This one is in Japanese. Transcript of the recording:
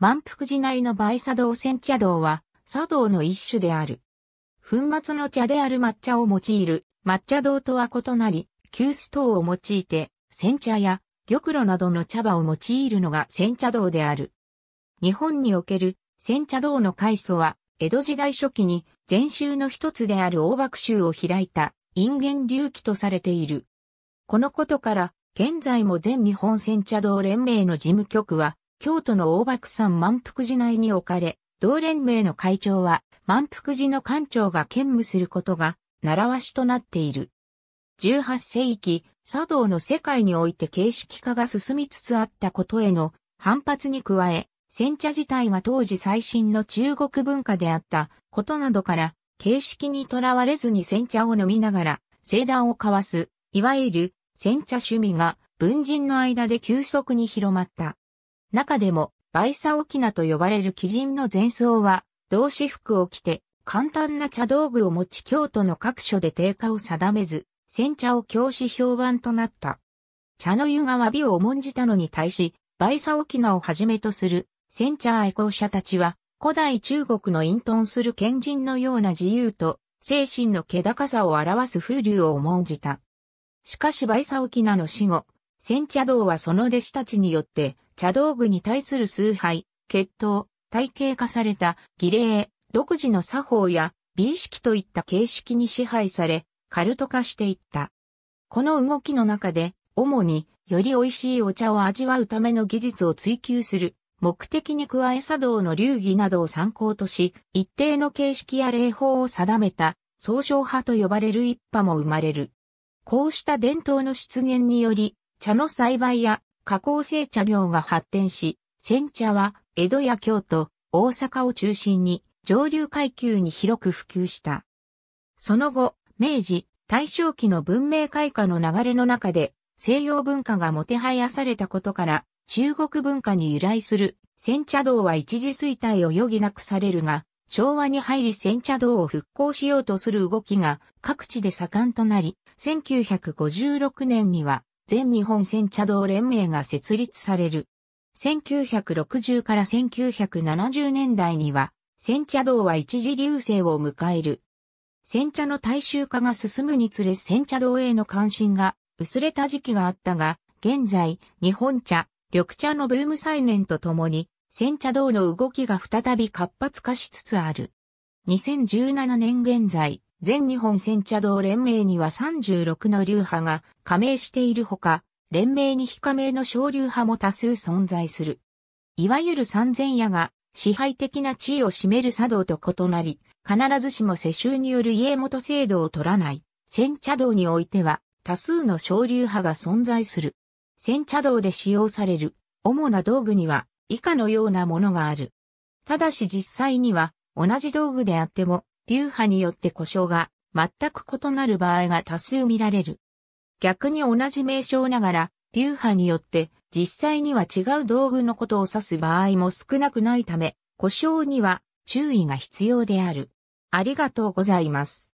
満腹寺内の梅茶道煎茶道は、茶道の一種である。粉末の茶である抹茶を用いる抹茶道とは異なり、急須等を用いて、煎茶や玉露などの茶葉を用いるのが煎茶道である。日本における煎茶道の開祖は、江戸時代初期に禅宗の一つである大爆宗を開いた因縁隆起とされている。このことから、現在も全日本煎茶道連盟の事務局は、京都の大幕山満腹寺内に置かれ、同連盟の会長は満腹寺の館長が兼務することが習わしとなっている。18世紀、茶道の世界において形式化が進みつつあったことへの反発に加え、煎茶自体が当時最新の中国文化であったことなどから、形式にとらわれずに煎茶を飲みながら、聖談を交わす、いわゆる煎茶趣味が文人の間で急速に広まった。中でも、バイサオキナと呼ばれる鬼人の前奏は、同詞服を着て、簡単な茶道具を持ち京都の各所で定価を定めず、煎茶を教師評判となった。茶の湯が詫びを重んじたのに対し、バイサオキナをはじめとする、煎茶愛好者たちは、古代中国の隠遁する賢人のような自由と、精神の気高さを表す風流を重んじた。しかしバイサオキナの死後、煎茶道はその弟子たちによって、茶道具に対する崇拝、血統、体系化された儀礼、独自の作法や美意識といった形式に支配され、カルト化していった。この動きの中で、主により美味しいお茶を味わうための技術を追求する目的に加え茶道の流儀などを参考とし、一定の形式や礼法を定めた、総称派と呼ばれる一派も生まれる。こうした伝統の出現により、茶の栽培や加工製茶業が発展し、煎茶は江戸や京都、大阪を中心に上流階級に広く普及した。その後、明治、大正期の文明開化の流れの中で西洋文化がもてはやされたことから中国文化に由来する煎茶道は一時衰退を余儀なくされるが、昭和に入り煎茶道を復興しようとする動きが各地で盛んとなり、1956年には全日本煎茶道連盟が設立される。1960から1970年代には、煎茶道は一時流星を迎える。煎茶の大衆化が進むにつれ煎茶道への関心が薄れた時期があったが、現在、日本茶、緑茶のブーム再燃とともに、煎茶道の動きが再び活発化しつつある。2017年現在、全日本煎茶道連盟には36の流派が加盟しているほか、連盟に非加盟の小流派も多数存在する。いわゆる三千屋が支配的な地位を占める茶道と異なり、必ずしも世襲による家元制度を取らない、煎茶道においては多数の小流派が存在する。煎茶道で使用される主な道具には以下のようなものがある。ただし実際には同じ道具であっても流派によって故障が全く異なる場合が多数見られる。逆に同じ名称ながら、流派によって実際には違う道具のことを指す場合も少なくないため、故障には注意が必要である。ありがとうございます。